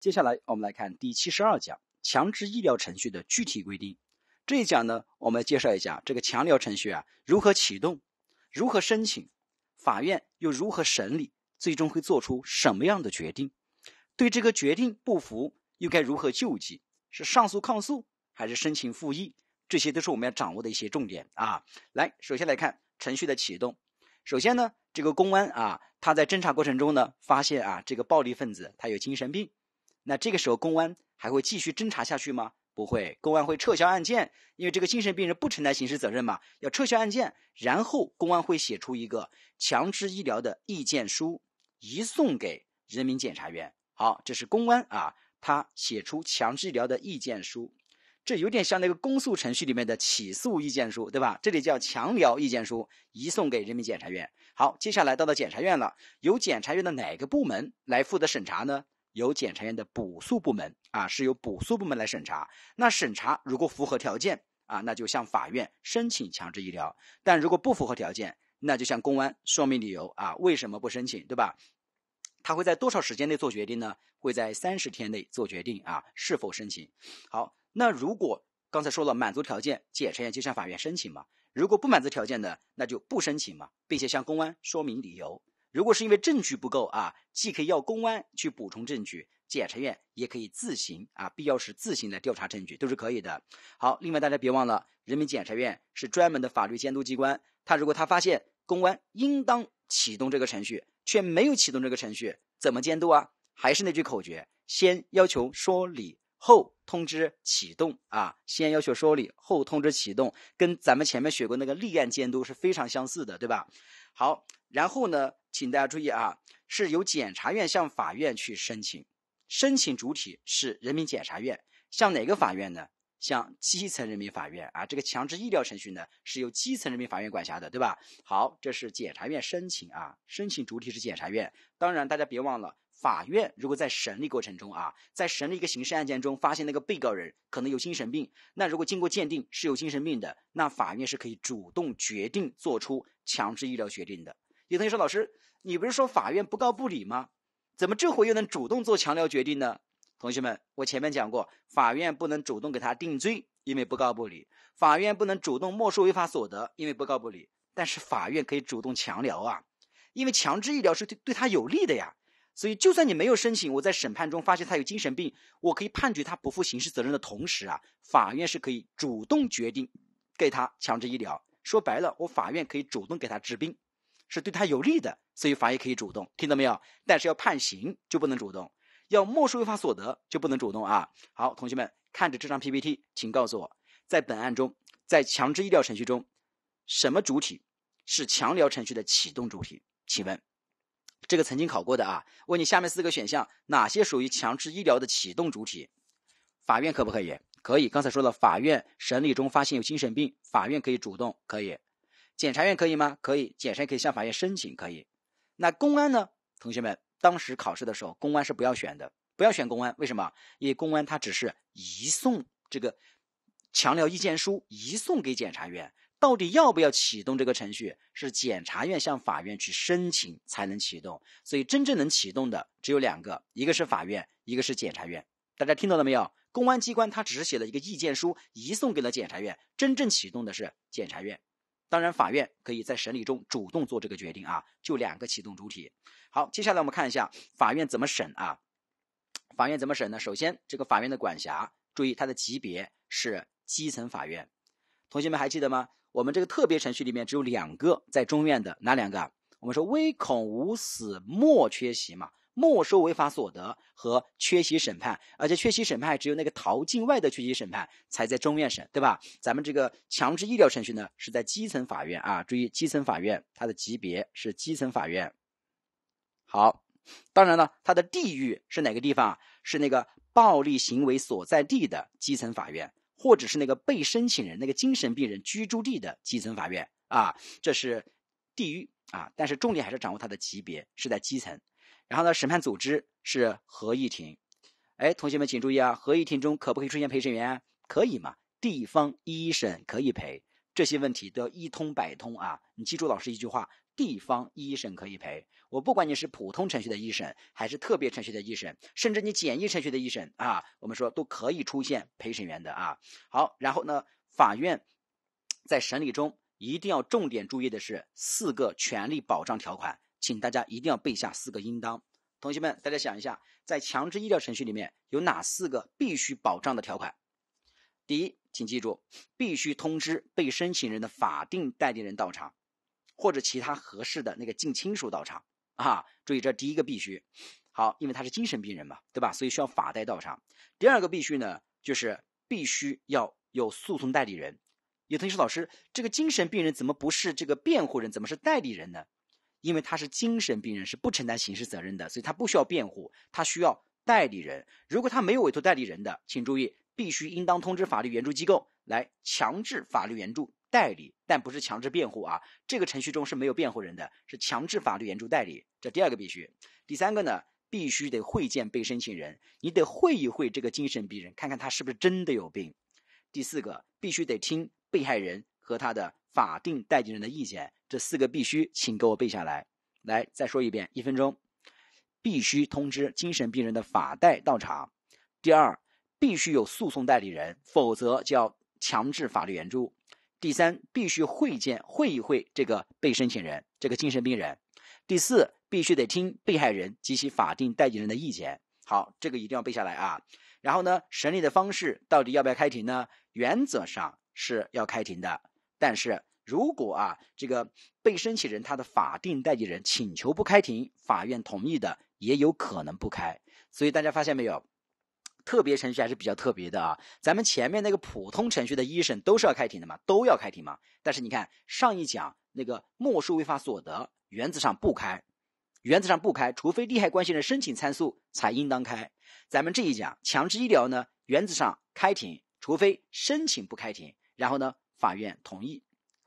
接下来我们来看第七十二讲强制医疗程序的具体规定。这一讲呢，我们来介绍一下这个强疗程序啊如何启动，如何申请，法院又如何审理，最终会做出什么样的决定？对这个决定不服又该如何救济？是上诉抗诉还是申请复议？这些都是我们要掌握的一些重点啊。来，首先来看程序的启动。首先呢，这个公安啊他在侦查过程中呢发现啊这个暴力分子他有精神病。那这个时候，公安还会继续侦查下去吗？不会，公安会撤销案件，因为这个精神病人不承担刑事责任嘛，要撤销案件。然后，公安会写出一个强制医疗的意见书，移送给人民检察院。好，这是公安啊，他写出强制医疗的意见书，这有点像那个公诉程序里面的起诉意见书，对吧？这里叫强疗意见书，移送给人民检察院。好，接下来到了检察院了，由检察院的哪个部门来负责审查呢？由检察院的补诉部门啊，是由补诉部门来审查。那审查如果符合条件啊，那就向法院申请强制医疗；但如果不符合条件，那就向公安说明理由啊，为什么不申请，对吧？他会在多少时间内做决定呢？会在三十天内做决定啊，是否申请？好，那如果刚才说了满足条件，检察院就向法院申请嘛；如果不满足条件的，那就不申请嘛，并且向公安说明理由。如果是因为证据不够啊，既可以要公安去补充证据，检察院也可以自行啊，必要时自行来调查证据，都是可以的。好，另外大家别忘了，人民检察院是专门的法律监督机关，他如果他发现公安应当启动这个程序却没有启动这个程序，怎么监督啊？还是那句口诀：先要求说理，后通知启动啊。先要求说理，后通知启动，跟咱们前面学过那个立案监督是非常相似的，对吧？好。然后呢，请大家注意啊，是由检察院向法院去申请，申请主体是人民检察院，向哪个法院呢？向基层人民法院啊。这个强制医疗程序呢，是由基层人民法院管辖的，对吧？好，这是检察院申请啊，申请主体是检察院。当然，大家别忘了，法院如果在审理过程中啊，在审理一个刑事案件中发现那个被告人可能有精神病，那如果经过鉴定是有精神病的，那法院是可以主动决定做出强制医疗决定的。有同学说：“老师，你不是说法院不告不理吗？怎么这回又能主动做强调决定呢？”同学们，我前面讲过，法院不能主动给他定罪，因为不告不理；法院不能主动没收违法所得，因为不告不理。但是法院可以主动强聊啊，因为强制医疗是对对他有利的呀。所以，就算你没有申请，我在审判中发现他有精神病，我可以判决他不负刑事责任的同时啊，法院是可以主动决定给他强制医疗。说白了，我法院可以主动给他治病。是对他有利的，所以法医可以主动，听到没有？但是要判刑就不能主动，要没收违法所得就不能主动啊。好，同学们看着这张 PPT，请告诉我，在本案中，在强制医疗程序中，什么主体是强疗程序的启动主体？请问，这个曾经考过的啊？问你下面四个选项，哪些属于强制医疗的启动主体？法院可不可以？可以。刚才说了，法院审理中发现有精神病，法院可以主动，可以。检察院可以吗？可以，检察院可以向法院申请，可以。那公安呢？同学们，当时考试的时候，公安是不要选的，不要选公安。为什么？因为公安他只是移送这个强调意见书，移送给检察院，到底要不要启动这个程序，是检察院向法院去申请才能启动。所以真正能启动的只有两个，一个是法院，一个是检察院。大家听懂了没有？公安机关他只是写了一个意见书，移送给了检察院，真正启动的是检察院。当然，法院可以在审理中主动做这个决定啊，就两个启动主体。好，接下来我们看一下法院怎么审啊？法院怎么审呢？首先，这个法院的管辖，注意它的级别是基层法院。同学们还记得吗？我们这个特别程序里面只有两个在中院的，哪两个？我们说“唯恐无死，莫缺席”嘛。没收违法所得和缺席审判，而且缺席审判只有那个逃境外的缺席审判才在中院审，对吧？咱们这个强制医疗程序呢是在基层法院啊，注意基层法院它的级别是基层法院。好，当然了，它的地域是哪个地方？是那个暴力行为所在地的基层法院，或者是那个被申请人那个精神病人居住地的基层法院啊，这是地域啊，但是重点还是掌握它的级别是在基层。然后呢，审判组织是合议庭。哎，同学们请注意啊，合议庭中可不可以出现陪审员？可以嘛？地方一审可以陪。这些问题都要一通百通啊！你记住老师一句话：地方一审可以陪。我不管你是普通程序的一审，还是特别程序的一审，甚至你简易程序的一审啊，我们说都可以出现陪审员的啊。好，然后呢，法院在审理中一定要重点注意的是四个权利保障条款。请大家一定要背下四个应当。同学们，大家想一下，在强制医疗程序里面有哪四个必须保障的条款？第一，请记住，必须通知被申请人的法定代理人到场，或者其他合适的那个近亲属到场啊。注意，这第一个必须。好，因为他是精神病人嘛，对吧？所以需要法代到场。第二个必须呢，就是必须要有诉讼代理人。有同学说，老师，这个精神病人怎么不是这个辩护人，怎么是代理人呢？因为他是精神病人，是不承担刑事责任的，所以他不需要辩护，他需要代理人。如果他没有委托代理人的，请注意，必须应当通知法律援助机构来强制法律援助代理，但不是强制辩护啊。这个程序中是没有辩护人的，是强制法律援助代理。这第二个必须，第三个呢，必须得会见被申请人，你得会一会这个精神病人，看看他是不是真的有病。第四个，必须得听被害人和他的法定代理人的意见。这四个必须，请给我背下来。来，再说一遍，一分钟。必须通知精神病人的法代到场。第二，必须有诉讼代理人，否则就要强制法律援助。第三，必须会见会一会这个被申请人，这个精神病人。第四，必须得听被害人及其法定代理人的意见。好，这个一定要背下来啊。然后呢，审理的方式到底要不要开庭呢？原则上是要开庭的，但是。如果啊，这个被申请人他的法定代理人请求不开庭，法院同意的也有可能不开。所以大家发现没有，特别程序还是比较特别的啊。咱们前面那个普通程序的一审都是要开庭的嘛，都要开庭嘛。但是你看上一讲那个没收违法所得，原则上不开，原则上不开，除非利害关系人申请参诉才应当开。咱们这一讲强制医疗呢，原则上开庭，除非申请不开庭，然后呢法院同意。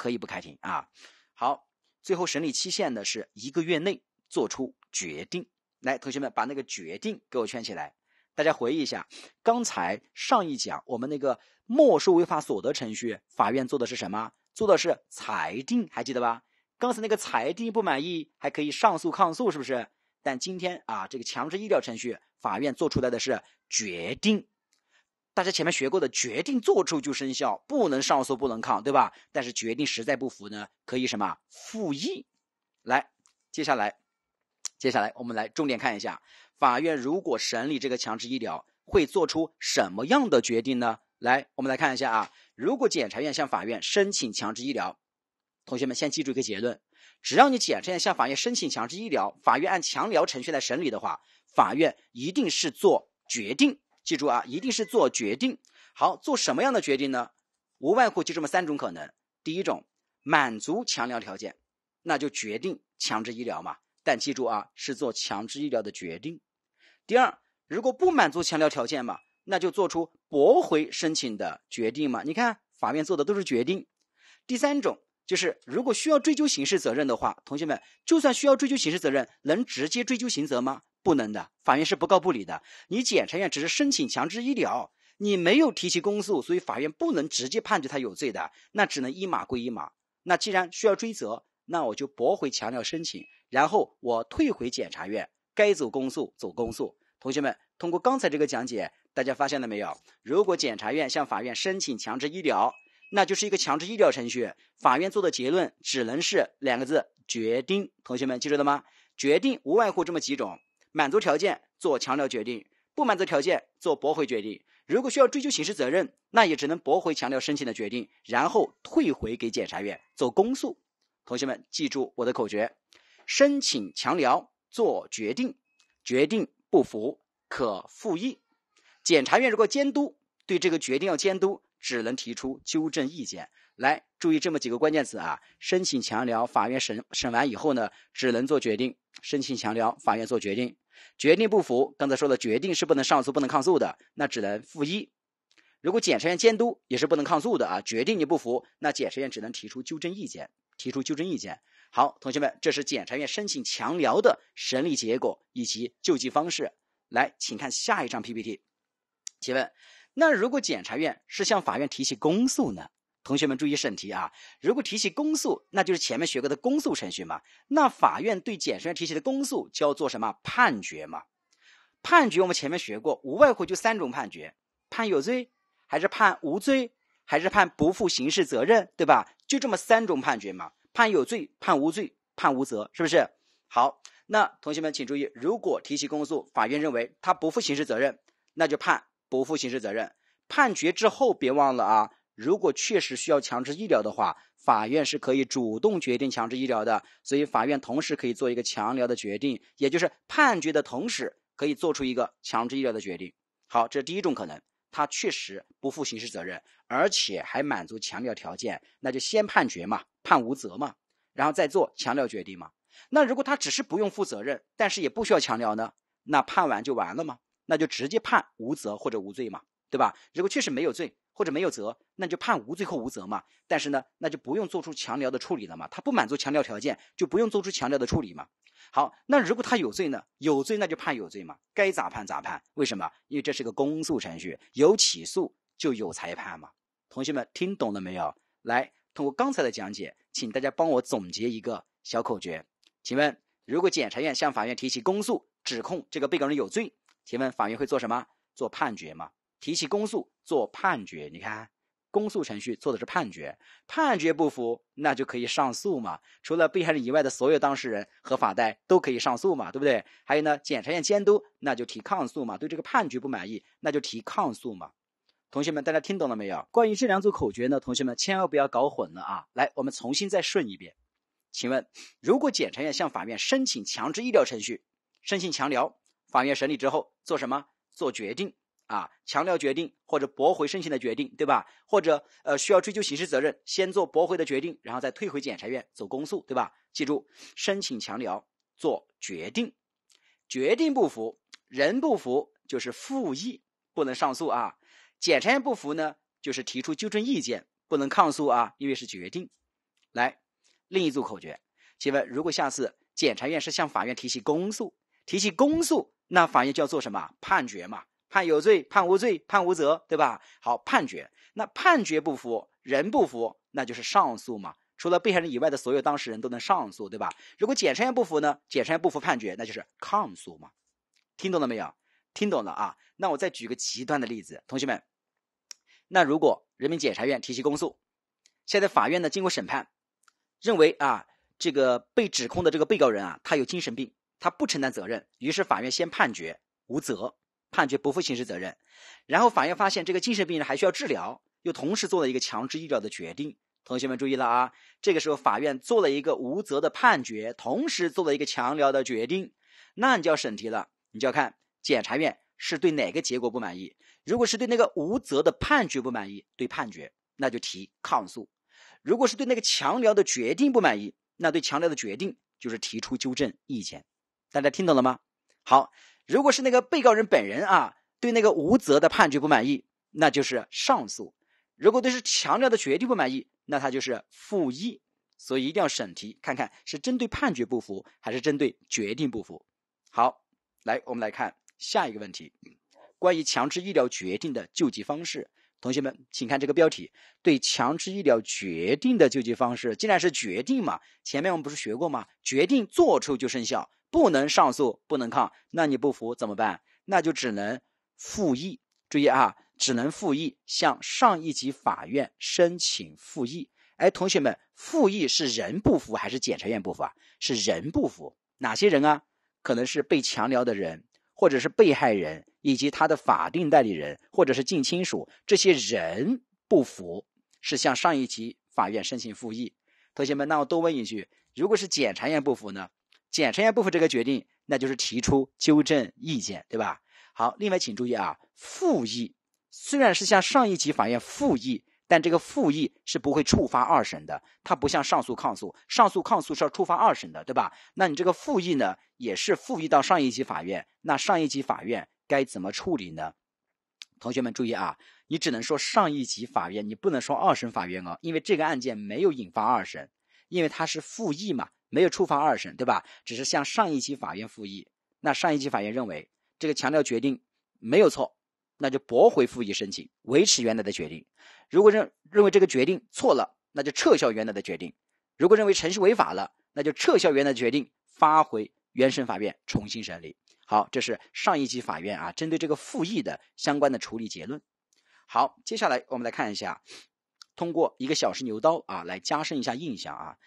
可以不开庭啊！好，最后审理期限呢是一个月内做出决定。来，同学们把那个决定给我圈起来。大家回忆一下，刚才上一讲我们那个没收违法所得程序，法院做的是什么？做的是裁定，还记得吧？刚才那个裁定不满意，还可以上诉抗诉，是不是？但今天啊，这个强制医疗程序，法院做出来的是决定。大家前面学过的决定作出就生效，不能上诉不能抗，对吧？但是决定实在不服呢，可以什么复议？来，接下来，接下来我们来重点看一下，法院如果审理这个强制医疗，会做出什么样的决定呢？来，我们来看一下啊，如果检察院向法院申请强制医疗，同学们先记住一个结论：只要你检察院向法院申请强制医疗，法院按强疗程序来审理的话，法院一定是做决定。记住啊，一定是做决定。好，做什么样的决定呢？无外乎就这么三种可能：第一种，满足强疗条件，那就决定强制医疗嘛。但记住啊，是做强制医疗的决定。第二，如果不满足强疗条件嘛，那就做出驳回申请的决定嘛。你看，法院做的都是决定。第三种，就是如果需要追究刑事责任的话，同学们，就算需要追究刑事责任，能直接追究刑责吗？不能的，法院是不告不理的。你检察院只是申请强制医疗，你没有提起公诉，所以法院不能直接判决他有罪的，那只能一码归一码。那既然需要追责，那我就驳回强调申请，然后我退回检察院，该走公诉走公诉。同学们，通过刚才这个讲解，大家发现了没有？如果检察院向法院申请强制医疗，那就是一个强制医疗程序，法院做的结论只能是两个字：决定。同学们记住了吗？决定无外乎这么几种。满足条件做强调决定，不满足条件做驳回决定。如果需要追究刑事责任，那也只能驳回强调申请的决定，然后退回给检察院做公诉。同学们记住我的口诀：申请强聊做决定，决定不服可复议。检察院如果监督对这个决定要监督，只能提出纠正意见。来，注意这么几个关键词啊：申请强聊，法院审审完以后呢，只能做决定。申请强聊，法院做决定。决定不服，刚才说了，决定是不能上诉、不能抗诉的，那只能复议。如果检察院监督也是不能抗诉的啊，决定你不服，那检察院只能提出纠正意见，提出纠正意见。好，同学们，这是检察院申请强聊的审理结果以及救济方式。来，请看下一张 PPT。请问，那如果检察院是向法院提起公诉呢？同学们注意审题啊！如果提起公诉，那就是前面学过的公诉程序嘛。那法院对检察院提起的公诉叫做什么判决嘛？判决我们前面学过，无外乎就三种判决：判有罪，还是判无罪，还是判不负刑事责任，对吧？就这么三种判决嘛。判有罪，判无罪，判无责，是不是？好，那同学们请注意，如果提起公诉，法院认为他不负刑事责任，那就判不负刑事责任。判决之后别忘了啊。如果确实需要强制医疗的话，法院是可以主动决定强制医疗的。所以法院同时可以做一个强疗的决定，也就是判决的同时可以做出一个强制医疗的决定。好，这是第一种可能，他确实不负刑事责任，而且还满足强疗条件，那就先判决嘛，判无责嘛，然后再做强疗决定嘛。那如果他只是不用负责任，但是也不需要强疗呢？那判完就完了吗？那就直接判无责或者无罪嘛，对吧？如果确实没有罪。或者没有责，那就判无罪，后无责嘛。但是呢，那就不用做出强调的处理了嘛。他不满足强调条件，就不用做出强调的处理嘛。好，那如果他有罪呢？有罪那就判有罪嘛，该咋判咋判。为什么？因为这是个公诉程序，有起诉就有裁判嘛。同学们听懂了没有？来，通过刚才的讲解，请大家帮我总结一个小口诀。请问，如果检察院向法院提起公诉，指控这个被告人有罪，请问法院会做什么？做判决吗？提起公诉。做判决，你看，公诉程序做的是判决，判决不服，那就可以上诉嘛。除了被害人以外的所有当事人和法代都可以上诉嘛，对不对？还有呢，检察院监督，那就提抗诉嘛，对这个判决不满意，那就提抗诉嘛。同学们，大家听懂了没有？关于这两组口诀呢，同学们千万不要搞混了啊！来，我们重新再顺一遍。请问，如果检察院向法院申请强制医疗程序，申请强疗，法院审理之后做什么？做决定。啊，强调决定或者驳回申请的决定，对吧？或者呃，需要追究刑事责任，先做驳回的决定，然后再退回检察院走公诉，对吧？记住，申请强调做决定，决定不服人不服就是复议，不能上诉啊。检察院不服呢，就是提出纠正意见，不能抗诉啊，因为是决定。来，另一组口诀，请问，如果下次检察院是向法院提起公诉，提起公诉，那法院就要做什么？判决嘛。判有罪、判无罪、判无责，对吧？好，判决。那判决不服，人不服，那就是上诉嘛。除了被害人以外的所有当事人都能上诉，对吧？如果检察院不服呢？检察院不服判决，那就是抗诉嘛。听懂了没有？听懂了啊？那我再举个极端的例子，同学们，那如果人民检察院提起公诉，现在法院呢经过审判，认为啊这个被指控的这个被告人啊他有精神病，他不承担责任，于是法院先判决无责。判决不负刑事责任，然后法院发现这个精神病人还需要治疗，又同时做了一个强制医疗的决定。同学们注意了啊，这个时候法院做了一个无责的判决，同时做了一个强疗的决定。那你就要审题了，你就要看检察院是对哪个结果不满意。如果是对那个无责的判决不满意，对判决，那就提抗诉；如果是对那个强疗的决定不满意，那对强疗的决定就是提出纠正意见。大家听懂了吗？好。如果是那个被告人本人啊，对那个无责的判决不满意，那就是上诉；如果对是强调的决定不满意，那他就是复议。所以一定要审题，看看是针对判决不服，还是针对决定不服。好，来我们来看下一个问题，关于强制医疗决定的救济方式。同学们，请看这个标题，对强制医疗决定的救济方式，既然是决定嘛，前面我们不是学过吗？决定做出就生效。不能上诉，不能抗，那你不服怎么办？那就只能复议。注意啊，只能复议，向上一级法院申请复议。哎，同学们，复议是人不服还是检察院不服啊？是人不服，哪些人啊？可能是被强聊的人，或者是被害人以及他的法定代理人或者是近亲属，这些人不服，是向上一级法院申请复议。同学们，那我多问一句，如果是检察院不服呢？检察院不服这个决定，那就是提出纠正意见，对吧？好，另外请注意啊，复议虽然是向上一级法院复议，但这个复议是不会触发二审的，它不像上诉抗诉，上诉抗诉是要触发二审的，对吧？那你这个复议呢，也是复议到上一级法院，那上一级法院该怎么处理呢？同学们注意啊，你只能说上一级法院，你不能说二审法院啊，因为这个案件没有引发二审，因为它是复议嘛。没有触发二审，对吧？只是向上一级法院复议。那上一级法院认为这个强调决定没有错，那就驳回复议申请，维持原来的决定。如果认认为这个决定错了，那就撤销原来的决定。如果认为程序违法了，那就撤销原来的决定，发回原审法院重新审理。好，这是上一级法院啊，针对这个复议的相关的处理结论。好，接下来我们来看一下，通过一个小试牛刀啊，来加深一下印象啊。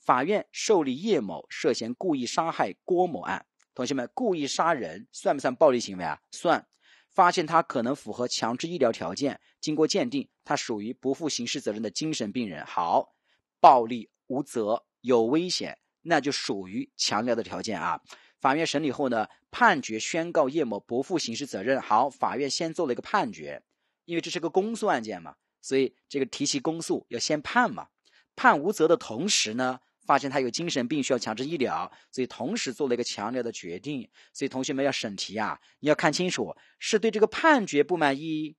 法院受理叶某涉嫌故意杀害郭某案。同学们，故意杀人算不算暴力行为啊？算。发现他可能符合强制医疗条件，经过鉴定，他属于不负刑事责任的精神病人。好，暴力无责，有危险，那就属于强烈的条件啊。法院审理后呢，判决宣告叶某不负刑事责任。好，法院先做了一个判决，因为这是个公诉案件嘛，所以这个提起公诉要先判嘛。判无责的同时呢。发现他有精神病，需要强制医疗，所以同时做了一个强烈的决定。所以同学们要审题啊，你要看清楚是对这个判决不满意，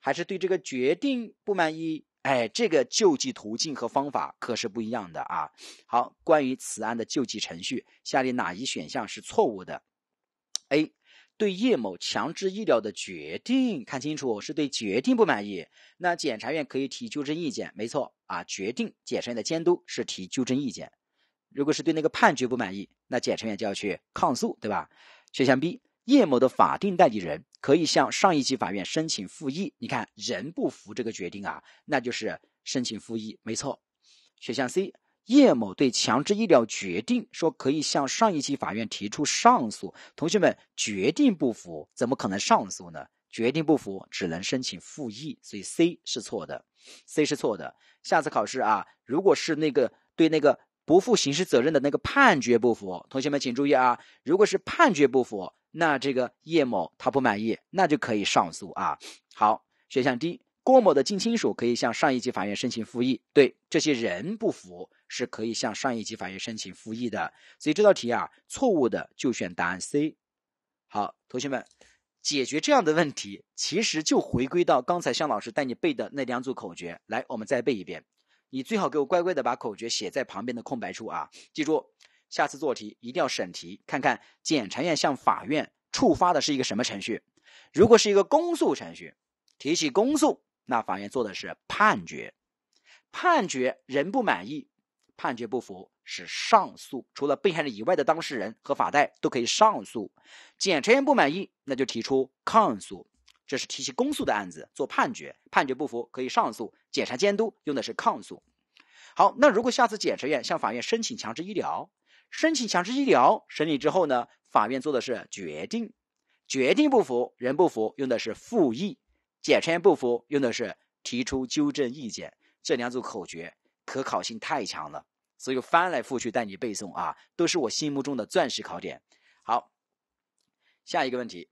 还是对这个决定不满意？哎，这个救济途径和方法可是不一样的啊。好，关于此案的救济程序，下列哪一选项是错误的？A。对叶某强制医疗的决定，看清楚，是对决定不满意，那检察院可以提纠正意见，没错啊，决定检察院的监督是提纠正意见。如果是对那个判决不满意，那检察院就要去抗诉，对吧？选项 B，叶某的法定代理人可以向上一级法院申请复议。你看，人不服这个决定啊，那就是申请复议，没错。选项 C。叶某对强制医疗决定说可以向上一级法院提出上诉。同学们，决定不服，怎么可能上诉呢？决定不服，只能申请复议。所以 C 是错的，C 是错的。下次考试啊，如果是那个对那个不负刑事责任的那个判决不服，同学们请注意啊，如果是判决不服，那这个叶某他不满意，那就可以上诉啊。好，选项 D。郭某的近亲属可以向上一级法院申请复议，对这些人不服是可以向上一级法院申请复议的。所以这道题啊，错误的就选答案 C。好，同学们，解决这样的问题，其实就回归到刚才向老师带你背的那两组口诀。来，我们再背一遍。你最好给我乖乖的把口诀写在旁边的空白处啊！记住，下次做题一定要审题，看看检察院向法院触发的是一个什么程序。如果是一个公诉程序，提起公诉。那法院做的是判决，判决人不满意，判决不服是上诉。除了被害人以外的当事人和法代都可以上诉。检察院不满意，那就提出抗诉。这是提起公诉的案子做判决，判决不服可以上诉。检察监督用的是抗诉。好，那如果下次检察院向法院申请强制医疗，申请强制医疗审理之后呢，法院做的是决定，决定不服人不服用的是复议。简称不服，用的是提出纠正意见，这两组口诀可考性太强了，所以翻来覆去带你背诵啊，都是我心目中的钻石考点。好，下一个问题，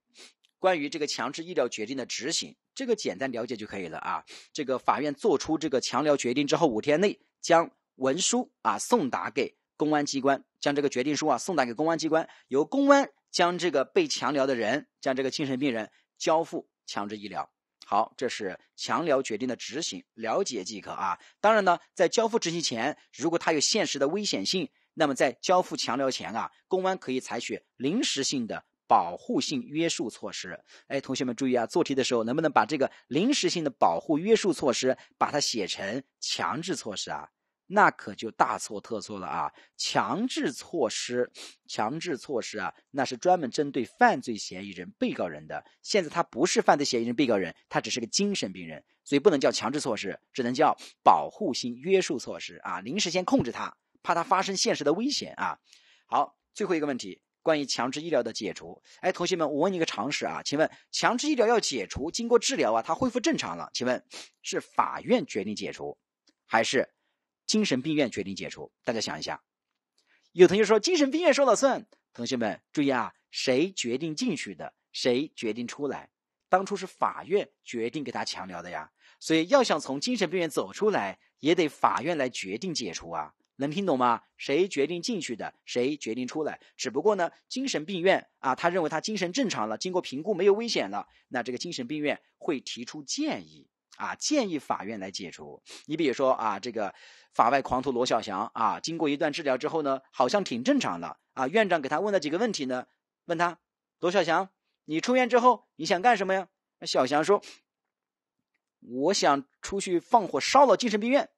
关于这个强制医疗决定的执行，这个简单了解就可以了啊。这个法院作出这个强疗决定之后，五天内将文书啊送达给公安机关，将这个决定书啊送达给公安机关，由公安将这个被强疗的人，将这个精神病人交付强制医疗。好，这是强聊决定的执行，了解即可啊。当然呢，在交付执行前，如果它有现实的危险性，那么在交付强聊前啊，公安可以采取临时性的保护性约束措施。哎，同学们注意啊，做题的时候能不能把这个临时性的保护约束措施把它写成强制措施啊？那可就大错特错了啊！强制措施，强制措施啊，那是专门针对犯罪嫌疑人、被告人的。现在他不是犯罪嫌疑人、被告人，他只是个精神病人，所以不能叫强制措施，只能叫保护性约束措施啊！临时先控制他，怕他发生现实的危险啊。好，最后一个问题，关于强制医疗的解除。哎，同学们，我问你一个常识啊，请问强制医疗要解除，经过治疗啊，他恢复正常了，请问是法院决定解除，还是？精神病院决定解除，大家想一下，有同学说精神病院说了算，同学们注意啊，谁决定进去的，谁决定出来？当初是法院决定给他强疗的呀，所以要想从精神病院走出来，也得法院来决定解除啊，能听懂吗？谁决定进去的，谁决定出来？只不过呢，精神病院啊，他认为他精神正常了，经过评估没有危险了，那这个精神病院会提出建议。啊，建议法院来解除。你比如说啊，这个法外狂徒罗小祥啊，经过一段治疗之后呢，好像挺正常的啊。院长给他问了几个问题呢，问他罗小祥，你出院之后你想干什么呀？小祥说，我想出去放火烧了精神病院，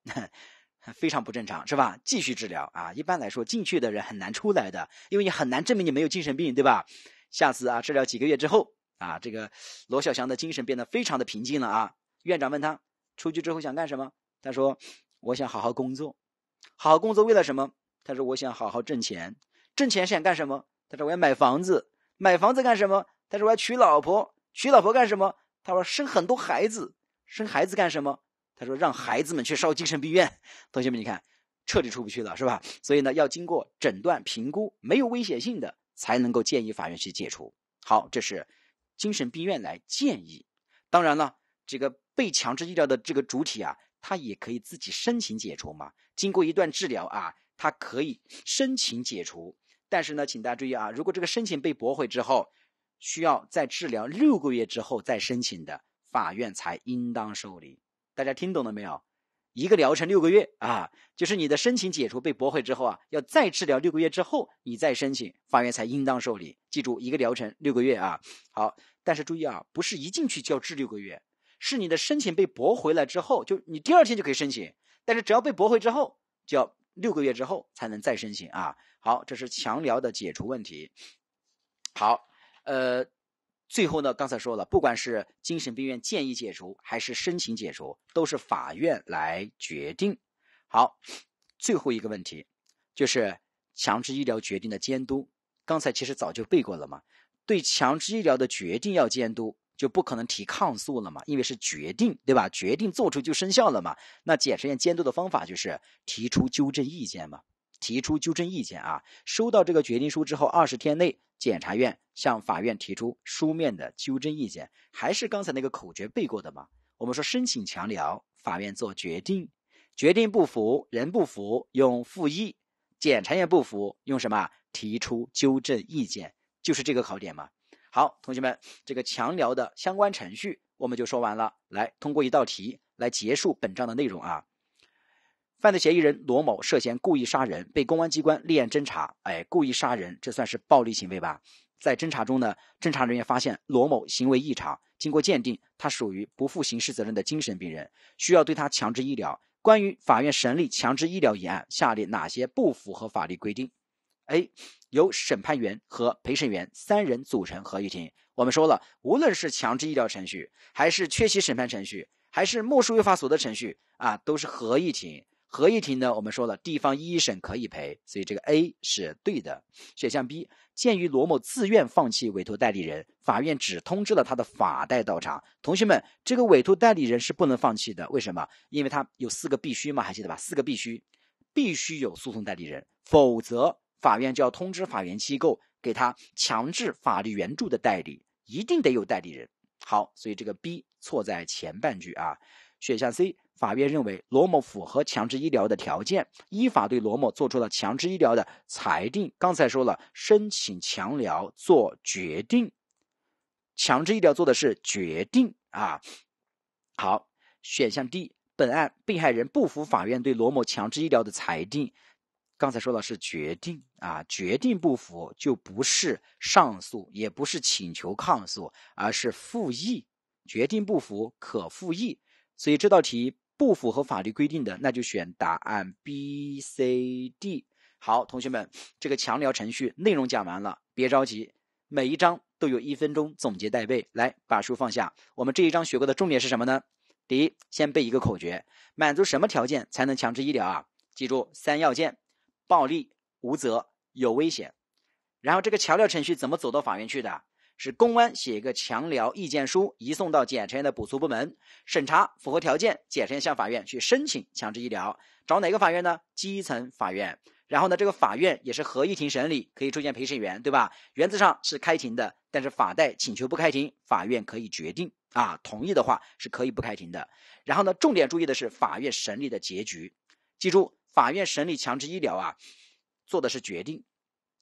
非常不正常是吧？继续治疗啊，一般来说进去的人很难出来的，因为你很难证明你没有精神病，对吧？下次啊，治疗几个月之后啊，这个罗小祥的精神变得非常的平静了啊。院长问他出去之后想干什么？他说：“我想好好工作，好好工作为了什么？”他说：“我想好好挣钱，挣钱想干什么？”他说：“我要买房子，买房子干什么？”他说：“我要娶老婆，娶老婆干什么？”他说：“生很多孩子，生孩子干什么？”他说：“让孩子们去烧精神病院。”同学们，你看，彻底出不去了是吧？所以呢，要经过诊断评估，没有危险性的才能够建议法院去解除。好，这是精神病院来建议。当然了，这个。被强制医疗的这个主体啊，他也可以自己申请解除嘛。经过一段治疗啊，他可以申请解除。但是呢，请大家注意啊，如果这个申请被驳回之后，需要在治疗六个月之后再申请的，法院才应当受理。大家听懂了没有？一个疗程六个月啊，就是你的申请解除被驳回之后啊，要再治疗六个月之后你再申请，法院才应当受理。记住，一个疗程六个月啊。好，但是注意啊，不是一进去就要治六个月。是你的申请被驳回了之后，就你第二天就可以申请，但是只要被驳回之后，就要六个月之后才能再申请啊。好，这是强疗的解除问题。好，呃，最后呢，刚才说了，不管是精神病院建议解除还是申请解除，都是法院来决定。好，最后一个问题就是强制医疗决定的监督。刚才其实早就背过了嘛，对强制医疗的决定要监督。就不可能提抗诉了嘛，因为是决定，对吧？决定做出就生效了嘛。那检察院监督的方法就是提出纠正意见嘛。提出纠正意见啊，收到这个决定书之后二十天内，检察院向法院提出书面的纠正意见，还是刚才那个口诀背过的嘛？我们说申请强聊，法院做决定，决定不服人不服用复议，检察院不服用什么？提出纠正意见，就是这个考点嘛。好，同学们，这个强聊的相关程序我们就说完了。来，通过一道题来结束本章的内容啊。犯罪嫌疑人罗某涉嫌故意杀人，被公安机关立案侦查。哎，故意杀人，这算是暴力行为吧？在侦查中呢，侦查人员发现罗某行为异常，经过鉴定，他属于不负刑事责任的精神病人，需要对他强制医疗。关于法院审理强制医疗一案，下列哪些不符合法律规定？A 由审判员和陪审员三人组成合议庭。我们说了，无论是强制医疗程序，还是缺席审判程序，还是没收违法所得程序，啊，都是合议庭。合议庭呢，我们说了，地方一审可以赔，所以这个 A 是对的。选项 B，鉴于罗某自愿放弃委托代理人，法院只通知了他的法代到场。同学们，这个委托代理人是不能放弃的，为什么？因为他有四个必须嘛，还记得吧？四个必须，必须有诉讼代理人，否则。法院就要通知法院机构给他强制法律援助的代理，一定得有代理人。好，所以这个 B 错在前半句啊。选项 C，法院认为罗某符合强制医疗的条件，依法对罗某做出了强制医疗的裁定。刚才说了，申请强疗做决定，强制医疗做的是决定啊。好，选项 D，本案被害人不服法院对罗某强制医疗的裁定。刚才说的是决定啊，决定不服就不是上诉，也不是请求抗诉，而是复议。决定不服可复议，所以这道题不符合法律规定的，那就选答案 B、C、D。好，同学们，这个强聊程序内容讲完了，别着急，每一章都有一分钟总结带背。来，把书放下，我们这一章学过的重点是什么呢？第一，先背一个口诀：满足什么条件才能强制医疗啊？记住三要件。暴力无责有危险，然后这个强调程序怎么走到法院去的？是公安写一个强聊意见书，移送到检察院的补足部门审查，符合条件，检察院向法院去申请强制医疗，找哪个法院呢？基层法院。然后呢，这个法院也是合议庭审理，可以出现陪审员，对吧？原则上是开庭的，但是法代请求不开庭，法院可以决定啊，同意的话是可以不开庭的。然后呢，重点注意的是法院审理的结局，记住。法院审理强制医疗啊，做的是决定，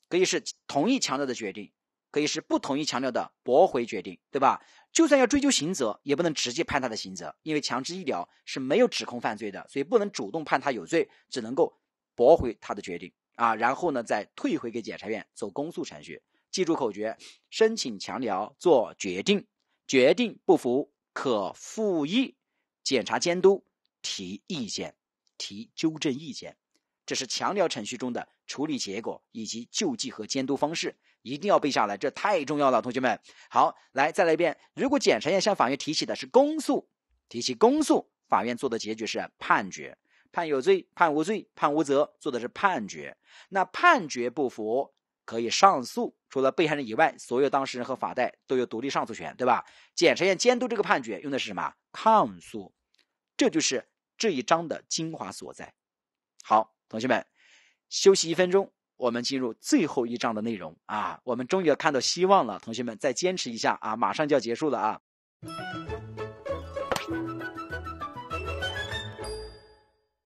可以是同意强调的决定，可以是不同意强调的驳回决定，对吧？就算要追究刑责，也不能直接判他的刑责，因为强制医疗是没有指控犯罪的，所以不能主动判他有罪，只能够驳回他的决定啊。然后呢，再退回给检察院走公诉程序。记住口诀：申请强疗做决定，决定不服可复议，检察监督提意见。提纠正意见，这是强调程序中的处理结果以及救济和监督方式，一定要背下来，这太重要了，同学们。好，来再来一遍。如果检察院向法院提起的是公诉，提起公诉，法院做的结局是判决，判有罪、判无罪、判无责，做的是判决。那判决不服，可以上诉。除了被害人以外，所有当事人和法代都有独立上诉权，对吧？检察院监督这个判决用的是什么？抗诉，这就是。这一章的精华所在。好，同学们，休息一分钟，我们进入最后一章的内容啊。我们终于要看到希望了，同学们，再坚持一下啊，马上就要结束了啊。